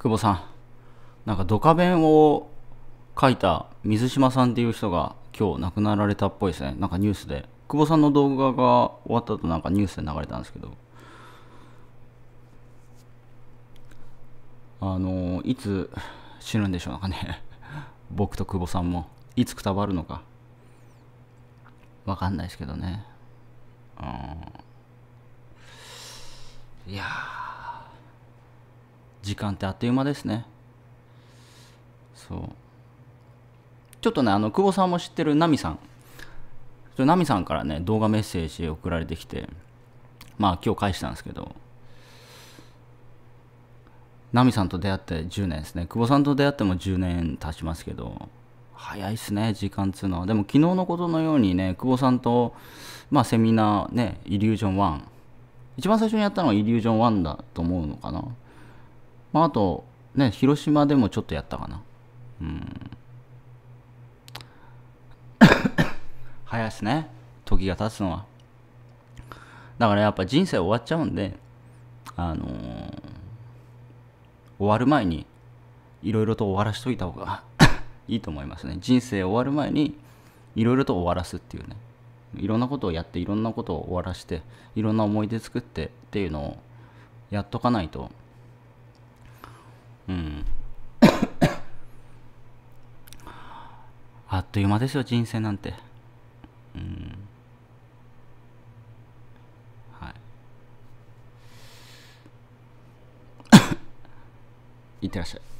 久保さんなんかドカベンを書いた水島さんっていう人が今日亡くなられたっぽいですねなんかニュースで久保さんの動画が終わった後なんかニュースで流れたんですけどあのいつ死ぬんでしょうかね 僕と久保さんもいつくたばるのかわかんないですけどねうんいや時間ってあっという間ですねそうちょっとねあの久保さんも知ってるナミさんナミさんからね動画メッセージ送られてきてまあ今日返したんですけどナミさんと出会って10年ですね久保さんと出会っても10年経ちますけど早いっすね時間っつうのはでも昨日のことのようにね久保さんとまあセミナーねイリュージョン1一番最初にやったのはイリュージョン1だと思うのかなまあ、あと、ね、広島でもちょっとやったかな。うん。早いすね。時が経つのは。だからやっぱ人生終わっちゃうんで、あのー、終わる前に、いろいろと終わらしといた方が いいと思いますね。人生終わる前に、いろいろと終わらすっていうね。いろんなことをやって、いろんなことを終わらして、いろんな思い出作ってっていうのをやっとかないと、うんあっという間ですよ人生なんてうんはい いってらっしゃい